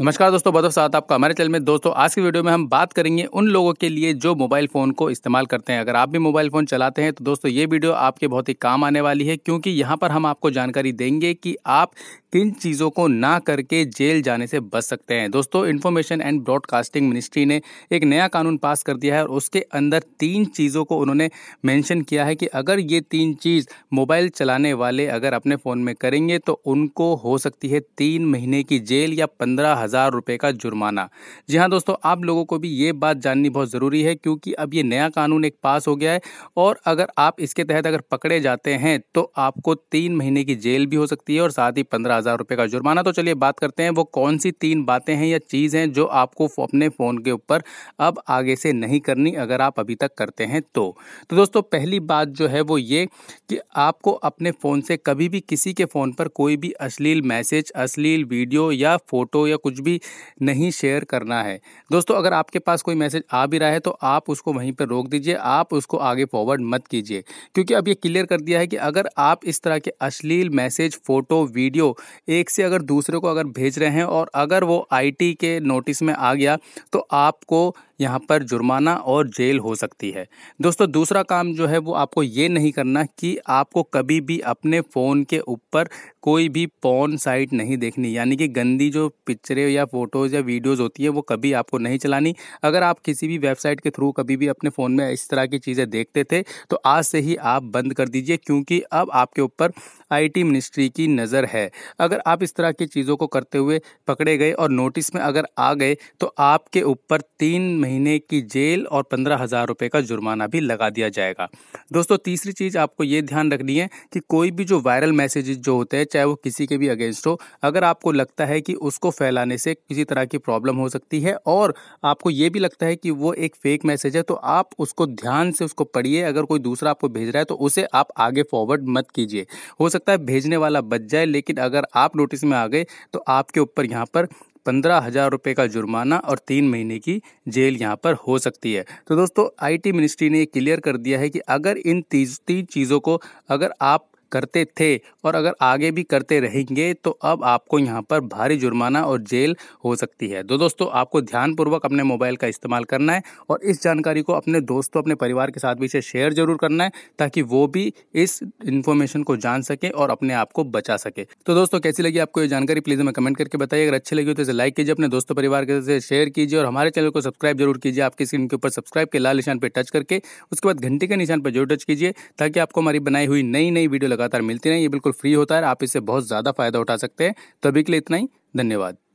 नमस्कार दोस्तों बदव साथ आपका हमारे चैनल में दोस्तों आज की वीडियो में हम बात करेंगे उन लोगों के लिए जो मोबाइल फ़ोन को इस्तेमाल करते हैं अगर आप भी मोबाइल फ़ोन चलाते हैं तो दोस्तों ये वीडियो आपके बहुत ही काम आने वाली है क्योंकि यहाँ पर हम आपको जानकारी देंगे कि आप किन चीज़ों को ना करके जेल जाने से बच सकते हैं दोस्तों इन्फॉर्मेशन एंड ब्रॉडकास्टिंग मिनिस्ट्री ने एक नया कानून पास कर दिया है और उसके अंदर तीन चीज़ों को उन्होंने मेंशन किया है कि अगर ये तीन चीज़ मोबाइल चलाने वाले अगर अपने फ़ोन में करेंगे तो उनको हो सकती है तीन महीने की जेल या पंद्रह हज़ार रुपये का जुर्माना जी हाँ दोस्तों आप लोगों को भी ये बात जाननी बहुत ज़रूरी है क्योंकि अब ये नया कानून एक पास हो गया है और अगर आप इसके तहत अगर पकड़े जाते हैं तो आपको तीन महीने की जेल भी हो सकती है और साथ ही पंद्रह हज़ार रुपये का जुर्माना तो चलिए बात करते हैं वो कौन सी तीन बातें हैं या चीज़ हैं जो आपको अपने फ़ोन के ऊपर अब आगे से नहीं करनी अगर आप अभी तक करते हैं तो तो दोस्तों पहली बात जो है वो ये कि आपको अपने फ़ोन से कभी भी किसी के फ़ोन पर कोई भी अश्लील मैसेज अश्लील वीडियो या फ़ोटो या कुछ भी नहीं शेयर करना है दोस्तों अगर आपके पास कोई मैसेज आ भी रहा है तो आप उसको वहीं पर रोक दीजिए आप उसको आगे फॉरवर्ड मत कीजिए क्योंकि अब ये क्लियर कर दिया है कि अगर आप इस तरह के अश्लील मैसेज फ़ोटो वीडियो एक से अगर दूसरे को अगर भेज रहे हैं और अगर वो आईटी के नोटिस में आ गया तो आपको यहाँ पर जुर्माना और जेल हो सकती है दोस्तों दूसरा काम जो है वो आपको ये नहीं करना कि आपको कभी भी अपने फ़ोन के ऊपर कोई भी पोन साइट नहीं देखनी यानी कि गंदी जो पिक्चरें या फ़ोटोज़ या वीडियोज़ होती है वो कभी आपको नहीं चलानी अगर आप किसी भी वेबसाइट के थ्रू कभी भी अपने फ़ोन में इस तरह की चीज़ें देखते थे तो आज से ही आप बंद कर दीजिए क्योंकि अब आपके ऊपर आईटी मिनिस्ट्री की नज़र है अगर आप इस तरह की चीज़ों को करते हुए पकड़े गए और नोटिस में अगर आ गए तो आपके ऊपर तीन महीने की जेल और पंद्रह हज़ार रुपये का जुर्माना भी लगा दिया जाएगा दोस्तों तीसरी चीज़ आपको ये ध्यान रखनी है कि कोई भी जो वायरल मैसेजेस जो होते हैं चाहे वो किसी के भी अगेंस्ट हो अगर आपको लगता है कि उसको फैलाने से किसी तरह की प्रॉब्लम हो सकती है और आपको ये भी लगता है कि वो एक फेक मैसेज है तो आप उसको ध्यान से उसको पढ़िए अगर कोई दूसरा आपको भेज रहा है तो उसे आप आगे फॉरवर्ड मत कीजिए हो सकता है भेजने वाला बच जाए लेकिन अगर आप नोटिस में आ गए तो आपके ऊपर यहाँ पर पंद्रह हज़ार रुपये का जुर्माना और तीन महीने की जेल यहाँ पर हो सकती है तो दोस्तों आईटी मिनिस्ट्री ने ये क्लियर कर दिया है कि अगर इन तीन चीज़ों को अगर आप करते थे और अगर आगे भी करते रहेंगे तो अब आपको यहाँ पर भारी जुर्माना और जेल हो सकती है तो दोस्तों आपको ध्यानपूर्वक अपने मोबाइल का इस्तेमाल करना है और इस जानकारी को अपने दोस्तों अपने परिवार के साथ भी इसे शेयर जरूर करना है ताकि वो भी इस इन्फॉर्मेशन को जान सके और अपने आप को बचा सके तो दोस्तों कैसी लगी आपको ये जानकारी प्लीज़ हमें कमेंट करके बताइए अगर अच्छी लगी हो तो इसे लाइक कीजिए अपने दोस्तों परिवार के शेयर कीजिए और हमारे चैनल को सब्सक्राइब जरूर कीजिए आपकी स्क्रीन के ऊपर सब्सक्राइब के लाल निशान पर टच करके उसके बाद घंटे के निशान पर जरूर टच कीजिए ताकि आपको हमारी बनाई हुई नई नई वीडियो लगा लगातार मिलती रहें ये बिल्कुल फ्री होता है आप इससे बहुत ज़्यादा फ़ायदा उठा सकते हैं तभी के लिए इतना ही धन्यवाद